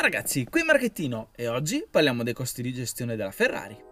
Ciao ragazzi, qui Marchettino e oggi parliamo dei costi di gestione della Ferrari.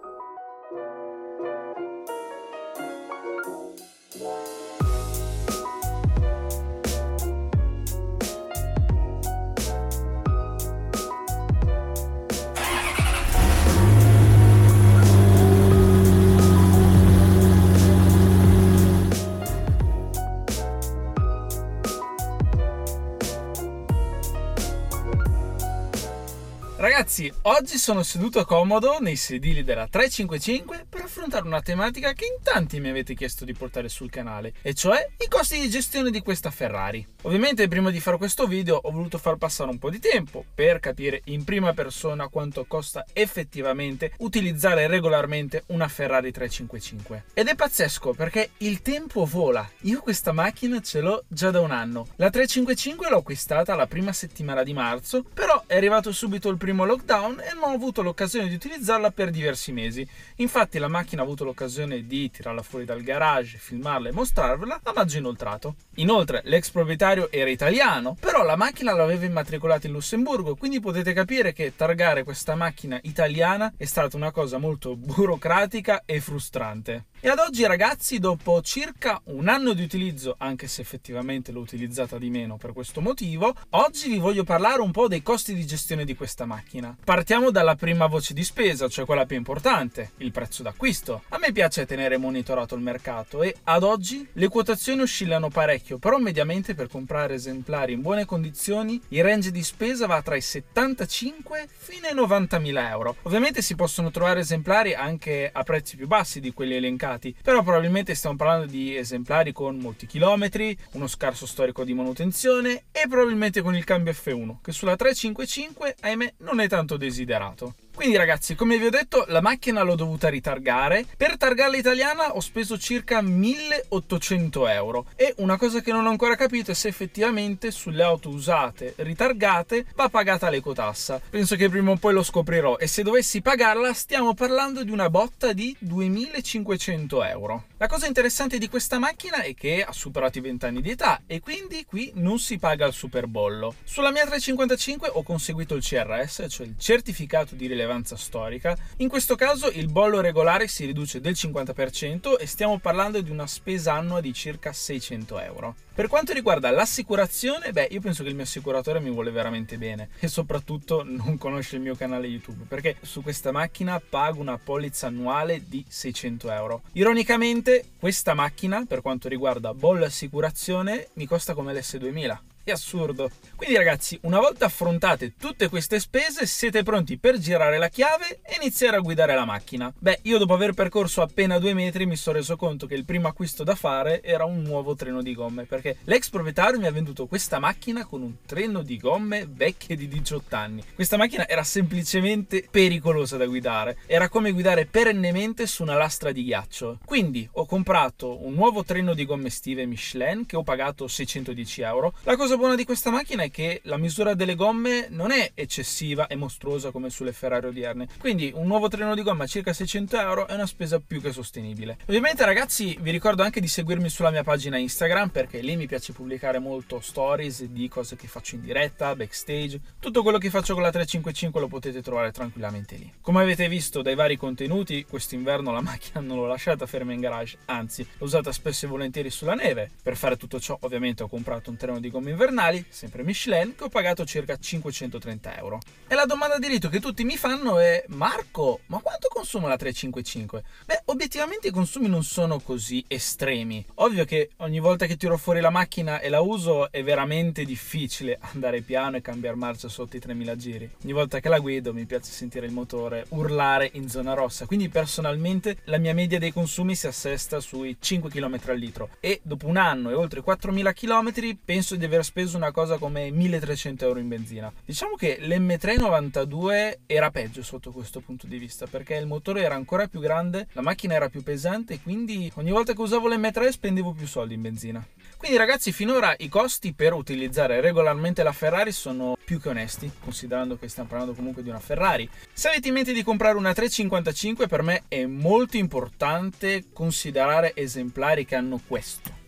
ragazzi, oggi sono seduto comodo nei sedili della 355 per affrontare una tematica che in tanti mi avete chiesto di portare sul canale, e cioè i costi di gestione di questa Ferrari. Ovviamente prima di fare questo video ho voluto far passare un po' di tempo per capire in prima persona quanto costa effettivamente utilizzare regolarmente una Ferrari 355. Ed è pazzesco perché il tempo vola. Io questa macchina ce l'ho già da un anno. La 355 l'ho acquistata la prima settimana di marzo, però è arrivato subito il primo lockdown lockdown e non ho avuto l'occasione di utilizzarla per diversi mesi. Infatti la macchina ha avuto l'occasione di tirarla fuori dal garage, filmarla e mostrarvela a maggio inoltrato. Inoltre l'ex proprietario era italiano, però la macchina l'aveva immatricolata in Lussemburgo, quindi potete capire che targare questa macchina italiana è stata una cosa molto burocratica e frustrante. E ad oggi ragazzi, dopo circa un anno di utilizzo, anche se effettivamente l'ho utilizzata di meno per questo motivo, oggi vi voglio parlare un po' dei costi di gestione di questa macchina. Partiamo dalla prima voce di spesa, cioè quella più importante, il prezzo d'acquisto. A me piace tenere monitorato il mercato e ad oggi le quotazioni oscillano parecchio, però mediamente per comprare esemplari in buone condizioni il range di spesa va tra i 75 fino ai 90.000 euro. Ovviamente si possono trovare esemplari anche a prezzi più bassi di quelli elencati mercati, però probabilmente stiamo parlando di esemplari con molti chilometri, uno scarso storico di manutenzione e probabilmente con il cambio F1, che sulla 355 ahimè non è tanto desiderato. Quindi ragazzi, come vi ho detto, la macchina l'ho dovuta ritargare. Per targarla italiana ho speso circa 1800 euro. E una cosa che non ho ancora capito è se effettivamente sulle auto usate, ritargate, va pagata l'ecotassa. Penso che prima o poi lo scoprirò. E se dovessi pagarla, stiamo parlando di una botta di 2500 euro. La cosa interessante di questa macchina è che ha superato i 20 anni di età e quindi qui non si paga il superbollo. Sulla mia 355 ho conseguito il CRS, cioè il certificato di rilevanza rilevanza storica. In questo caso il bollo regolare si riduce del 50% e stiamo parlando di una spesa annua di circa 600 euro. Per quanto riguarda l'assicurazione, beh, io penso che il mio assicuratore mi vuole veramente bene e soprattutto non conosce il mio canale YouTube perché su questa macchina pago una polizza annuale di 600 euro. Ironicamente, questa macchina, per quanto riguarda bollo assicurazione, mi costa come l'S2000 è assurdo. Quindi ragazzi, una volta affrontate tutte queste spese, siete pronti per girare la chiave e iniziare a guidare la macchina. Beh, io dopo aver percorso appena due metri mi sono reso conto che il primo acquisto da fare era un nuovo treno di gomme, perché l'ex proprietario mi ha venduto questa macchina con un treno di gomme vecchie di 18 anni. Questa macchina era semplicemente pericolosa da guidare, era come guidare perennemente su una lastra di ghiaccio. Quindi ho comprato un nuovo treno di gomme estive Michelin che ho pagato 610 euro. La cosa cosa buona di questa macchina è che la misura delle gomme non è eccessiva e mostruosa come sulle Ferrari odierne, quindi un nuovo treno di gomma a circa 600 euro è una spesa più che sostenibile. Ovviamente ragazzi vi ricordo anche di seguirmi sulla mia pagina Instagram perché lì mi piace pubblicare molto stories di cose che faccio in diretta, backstage, tutto quello che faccio con la 355 lo potete trovare tranquillamente lì. Come avete visto dai vari contenuti, quest'inverno la macchina non l'ho lasciata ferma in garage, anzi l'ho usata spesso e volentieri sulla neve. Per fare tutto ciò ovviamente ho comprato un treno di gomma inverno invernali, sempre Michelin, che ho pagato circa 530 euro. E la domanda di rito che tutti mi fanno è: Marco, ma quanto consuma la 355? Beh, obiettivamente i consumi non sono così estremi. Ovvio che ogni volta che tiro fuori la macchina e la uso è veramente difficile andare piano e cambiare marcia sotto i 3000 giri. Ogni volta che la guido mi piace sentire il motore urlare in zona rossa. Quindi personalmente la mia media dei consumi si assesta sui 5 km al litro. E dopo un anno e oltre 4000 km penso di aver speso speso una cosa come 1300 euro in benzina. Diciamo che lm 392 era peggio sotto questo punto di vista perché il motore era ancora più grande, la macchina era più pesante, quindi ogni volta che usavo l'M3 spendevo più soldi in benzina. Quindi ragazzi, finora i costi per utilizzare regolarmente la Ferrari sono più che onesti, considerando che stiamo parlando comunque di una Ferrari. Se avete in mente di comprare una 355, per me è molto importante considerare esemplari che hanno questo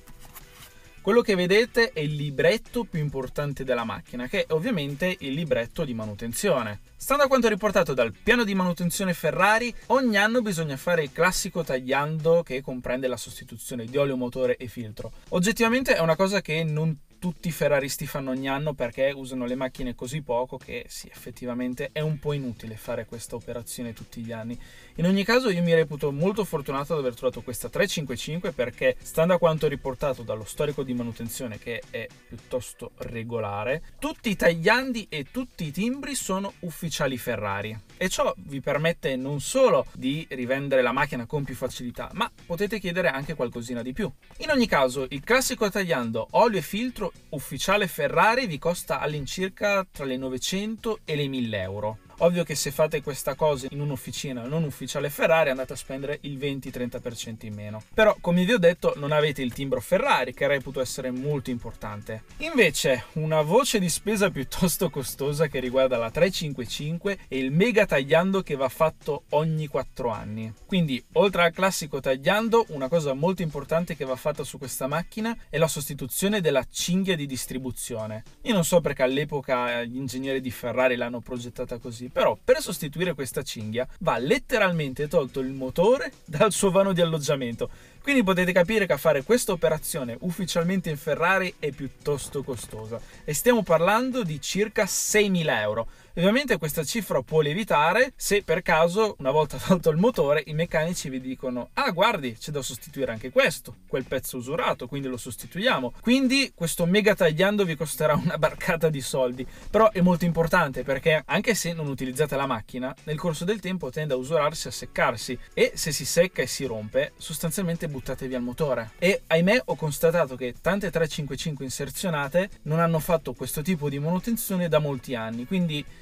quello che vedete è il libretto più importante della macchina, che è ovviamente il libretto di manutenzione. Stando a quanto riportato dal piano di manutenzione Ferrari, ogni anno bisogna fare il classico tagliando che comprende la sostituzione di olio, motore e filtro. Oggettivamente è una cosa che non tutti i ferraristi fanno ogni anno perché usano le macchine così poco che sì, effettivamente è un po' inutile fare questa operazione tutti gli anni. In ogni caso io mi reputo molto fortunato ad aver trovato questa 355 perché stando a quanto riportato dallo storico di manutenzione che è piuttosto regolare, tutti i tagliandi e tutti i timbri sono ufficiali Ferrari e ciò vi permette non solo di rivendere la macchina con più facilità, ma potete chiedere anche qualcosina di più. In ogni caso, il classico tagliando olio e filtro ufficiale Ferrari vi costa all'incirca tra le 900 e le 1000 euro. Ovvio che se fate questa cosa in un'officina non ufficiale Ferrari andate a spendere il 20-30% in meno. Però come vi ho detto non avete il timbro Ferrari che reputo essere molto importante. Invece una voce di spesa piuttosto costosa che riguarda la 355 è il mega tagliando che va fatto ogni 4 anni. Quindi oltre al classico tagliando una cosa molto importante che va fatta su questa macchina è la sostituzione della cinghia di distribuzione. Io non so perché all'epoca gli ingegneri di Ferrari l'hanno progettata così però per sostituire questa cinghia va letteralmente tolto il motore dal suo vano di alloggiamento. Quindi potete capire che fare questa operazione ufficialmente in Ferrari è piuttosto costosa e stiamo parlando di circa 6.000 euro ovviamente questa cifra può lievitare se per caso, una volta tolto il motore, i meccanici vi dicono ah guardi c'è da sostituire anche questo, quel pezzo usurato, quindi lo sostituiamo. Quindi questo mega tagliando vi costerà una barcata di soldi, però è molto importante perché anche se non utilizzate la macchina, nel corso del tempo tende a usurarsi, e a seccarsi e se si secca e si rompe, sostanzialmente buttate via il motore. E ahimè ho constatato che tante 355 inserzionate non hanno fatto questo tipo di manutenzione da molti anni, quindi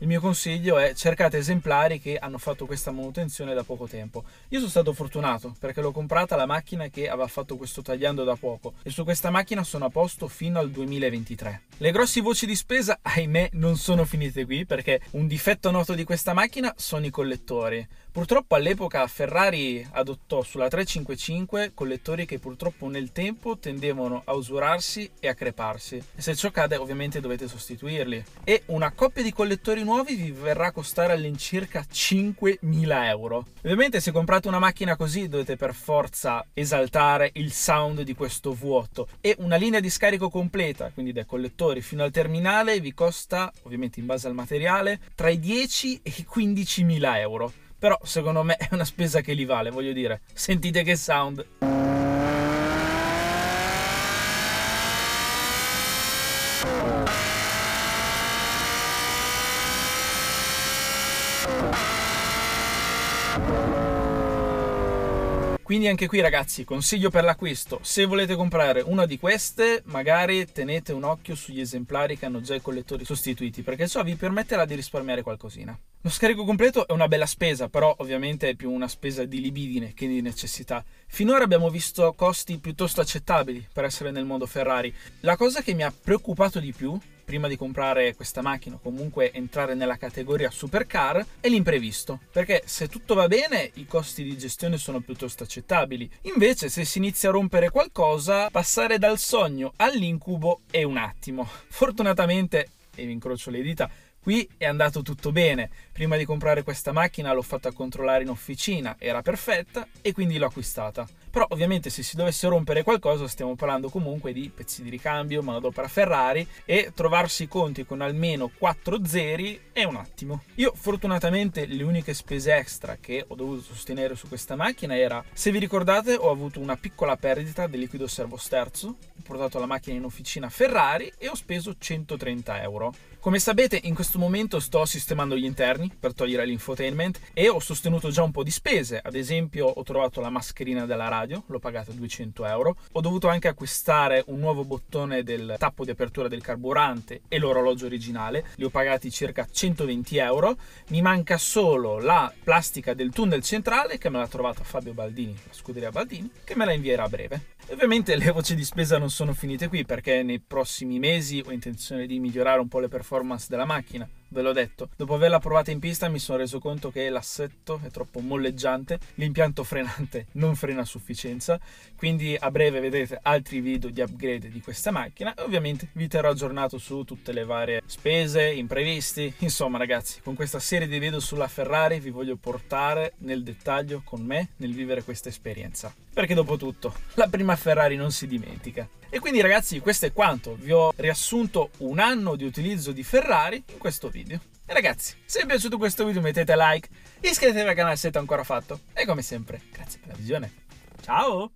il mio consiglio è cercate esemplari che hanno fatto questa manutenzione da poco tempo. Io sono stato fortunato perché l'ho comprata la macchina che aveva fatto questo tagliando da poco e su questa macchina sono a posto fino al 2023. Le grosse voci di spesa, ahimè, non sono finite qui perché un difetto noto di questa macchina sono i collettori. Purtroppo all'epoca Ferrari adottò sulla 355 collettori che purtroppo nel tempo tendevano a usurarsi e a creparsi. E se ciò cade ovviamente dovete sostituirli. E una coppia di collettori nuovi vi verrà a costare all'incirca 5.000 euro. Ovviamente se comprate una macchina così dovete per forza esaltare il sound di questo vuoto e una linea di scarico completa, quindi dai collettori fino al terminale, vi costa, ovviamente in base al materiale, tra i 10 e i 15.000 euro. Però secondo me è una spesa che li vale, voglio dire. Sentite che sound. Quindi anche qui ragazzi, consiglio per l'acquisto, se volete comprare una di queste, magari tenete un occhio sugli esemplari che hanno già i collettori sostituiti, perché ciò vi permetterà di risparmiare qualcosina. Lo scarico completo è una bella spesa, però ovviamente è più una spesa di libidine che di necessità. Finora abbiamo visto costi piuttosto accettabili per essere nel mondo Ferrari. La cosa che mi ha preoccupato di più prima di comprare questa macchina o comunque entrare nella categoria supercar è l'imprevisto, perché se tutto va bene i costi di gestione sono piuttosto accettabili, invece se si inizia a rompere qualcosa passare dal sogno all'incubo è un attimo. Fortunatamente, e vi incrocio le dita, Qui è andato tutto bene. Prima di comprare questa macchina l'ho fatta controllare in officina, era perfetta e quindi l'ho acquistata però ovviamente se si dovesse rompere qualcosa stiamo parlando comunque di pezzi di ricambio, manodopera Ferrari e trovarsi i conti con almeno 4 zeri è un attimo. Io fortunatamente le uniche spese extra che ho dovuto sostenere su questa macchina era, se vi ricordate ho avuto una piccola perdita del liquido servosterzo, ho portato la macchina in officina Ferrari e ho speso 130 euro. Come sapete in questo momento sto sistemando gli interni per togliere l'infotainment e ho sostenuto già un po' di spese, ad esempio ho trovato la mascherina della radio stadio, l'ho pagato 200 euro. Ho dovuto anche acquistare un nuovo bottone del tappo di apertura del carburante e l'orologio originale, li ho pagati circa 120 euro. Mi manca solo la plastica del tunnel centrale che me l'ha trovata Fabio Baldini, la scuderia Baldini, che me la invierà a breve. E ovviamente le voci di spesa non sono finite qui perché nei prossimi mesi ho intenzione di migliorare un po' le performance della macchina ve l'ho detto. Dopo averla provata in pista mi sono reso conto che l'assetto è troppo molleggiante, l'impianto frenante non frena a sufficienza, quindi a breve vedrete altri video di upgrade di questa macchina e ovviamente vi terrò aggiornato su tutte le varie spese, imprevisti, insomma ragazzi, con questa serie di video sulla Ferrari vi voglio portare nel dettaglio con me nel vivere questa esperienza. Perché dopo tutto, la prima Ferrari non si dimentica. E quindi ragazzi questo è quanto, vi ho riassunto un anno di utilizzo di Ferrari in questo video. E ragazzi, se vi è piaciuto questo video mettete like, iscrivetevi al canale se non l'avete ancora fatto e come sempre grazie per la visione. Ciao!